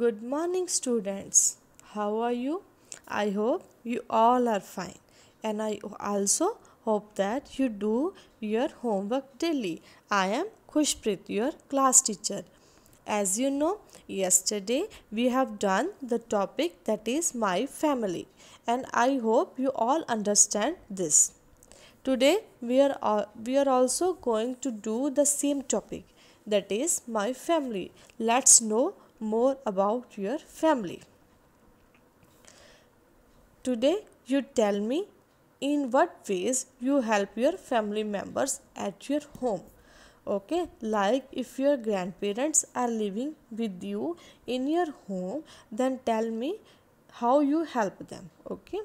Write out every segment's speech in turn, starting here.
Good morning, students. How are you? I hope you all are fine. And I also hope that you do your homework daily. I am Khushprit, your class teacher. As you know, yesterday we have done the topic that is my family. And I hope you all understand this. Today we are, we are also going to do the same topic that is my family. Let's know more about your family. Today you tell me in what ways you help your family members at your home okay like if your grandparents are living with you in your home then tell me how you help them okay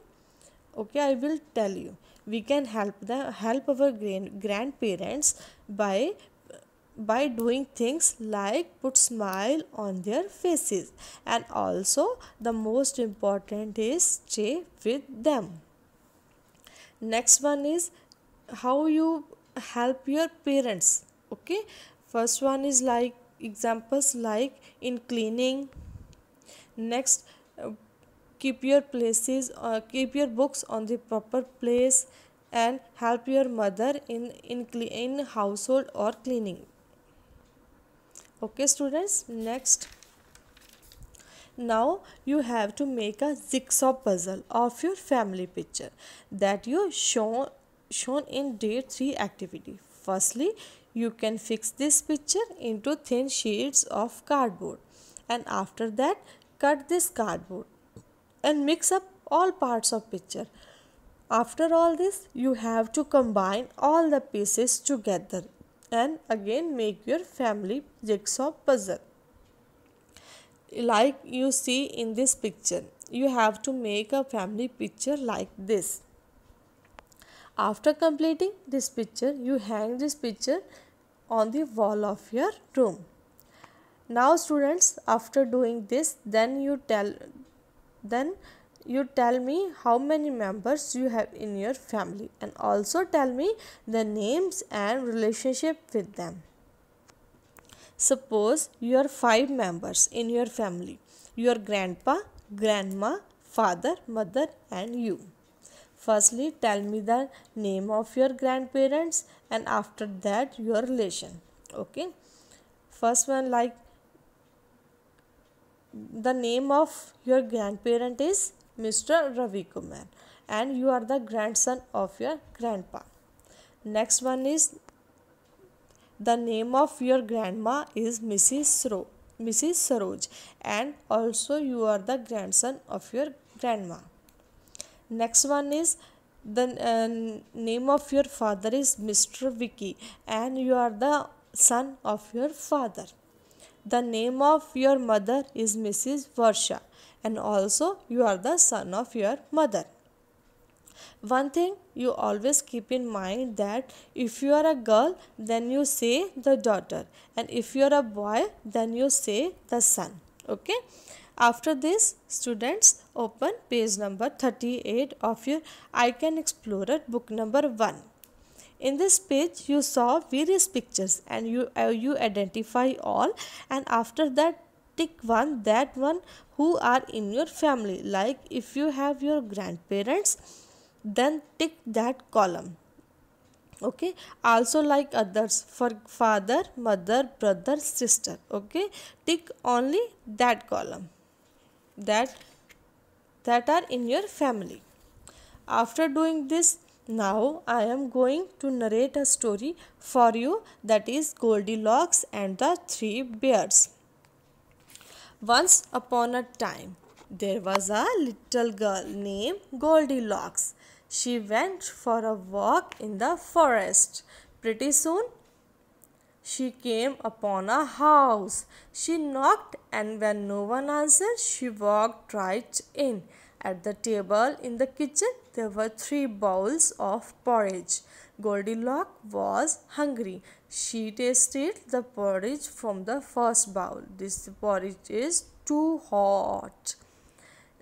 okay i will tell you we can help them help our grand grandparents by by doing things like put smile on their faces and also the most important is stay with them next one is how you help your parents okay first one is like examples like in cleaning next keep your places uh, keep your books on the proper place and help your mother in in, in household or cleaning okay students next now you have to make a jigsaw puzzle of your family picture that you shown shown in day 3 activity firstly you can fix this picture into thin sheets of cardboard and after that cut this cardboard and mix up all parts of picture after all this you have to combine all the pieces together and again make your family jigsaw puzzle like you see in this picture you have to make a family picture like this after completing this picture you hang this picture on the wall of your room now students after doing this then you tell then you tell me how many members you have in your family and also tell me the names and relationship with them suppose you are five members in your family your grandpa grandma father mother and you firstly tell me the name of your grandparents and after that your relation okay first one like the name of your grandparent is Mr. Ravi Kumar and you are the grandson of your grandpa. Next one is the name of your grandma is Mrs. Sro Mrs. Saroj and also you are the grandson of your grandma. Next one is the uh, name of your father is Mr. Vicky and you are the son of your father. The name of your mother is Mrs. Varsha and also you are the son of your mother one thing you always keep in mind that if you are a girl then you say the daughter and if you are a boy then you say the son okay after this students open page number 38 of your i can explorer book number 1 in this page you saw various pictures and you uh, you identify all and after that tick one that one who are in your family like if you have your grandparents then tick that column okay also like others for father mother brother sister okay tick only that column that that are in your family after doing this now i am going to narrate a story for you that is goldilocks and the three bears once upon a time, there was a little girl named Goldilocks. She went for a walk in the forest. Pretty soon, she came upon a house. She knocked, and when no one answered, she walked right in. At the table in the kitchen, there were three bowls of porridge. Goldilocks was hungry. She tasted the porridge from the first bowl. This porridge is too hot.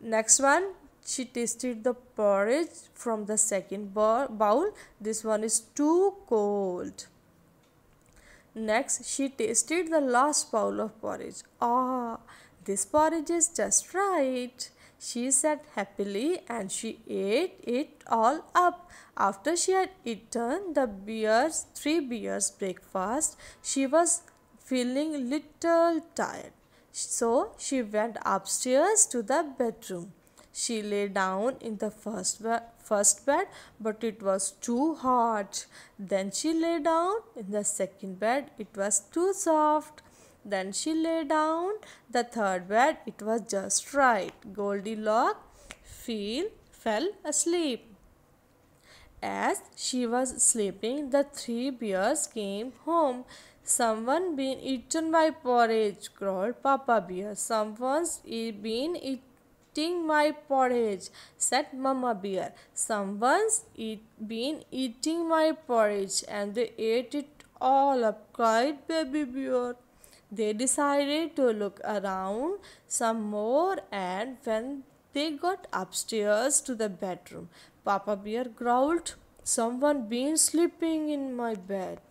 Next one, she tasted the porridge from the second bowl. This one is too cold. Next, she tasted the last bowl of porridge. Ah, this porridge is just right. She sat happily and she ate it all up. After she had eaten the bears, three bears breakfast, she was feeling little tired. So she went upstairs to the bedroom. She lay down in the first, first bed, but it was too hot. Then she lay down in the second bed. It was too soft. Then she lay down the third bed. It was just right. Goldilocks feel, fell asleep. As she was sleeping, the three bears came home. Someone been eaten by porridge, growled Papa Bear. Someone's been eating my porridge, said Mama Bear. Someone's eat, been eating my porridge, and they ate it all up, cried Baby Bear. They decided to look around some more and when they got upstairs to the bedroom, Papa Bear growled, Someone been sleeping in my bed.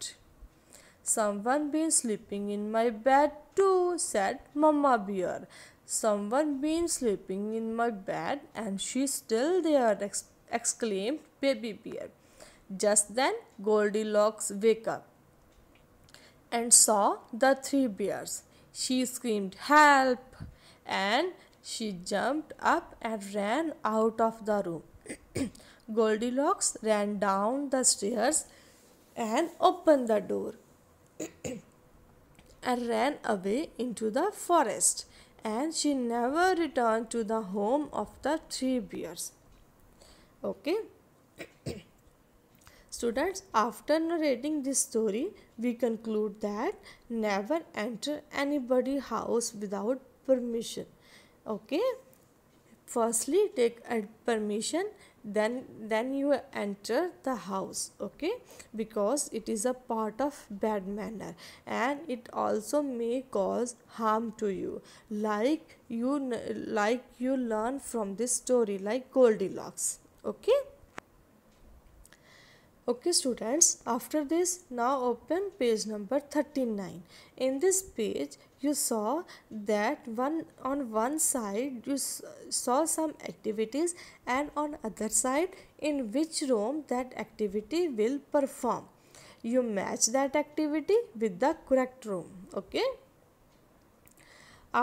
Someone been sleeping in my bed too, said Mamma Bear. Someone been sleeping in my bed and she's still there, exclaimed Baby Bear. Just then, Goldilocks wake up and saw the three bears. She screamed, Help! and she jumped up and ran out of the room. Goldilocks ran down the stairs and opened the door and ran away into the forest. And she never returned to the home of the three bears. Okay. Students, after narrating this story, we conclude that never enter anybody house without permission. Okay. Firstly, take permission, then then you enter the house. Okay, because it is a part of bad manner, and it also may cause harm to you. Like you like you learn from this story, like Goldilocks. Okay okay students after this now open page number 39 in this page you saw that one on one side you saw some activities and on other side in which room that activity will perform you match that activity with the correct room okay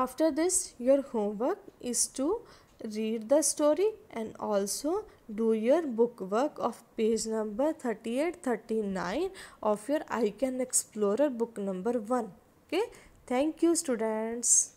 after this your homework is to read the story and also do your book work of page number 38 39 of your I Can Explorer book number 1. Okay. Thank you students.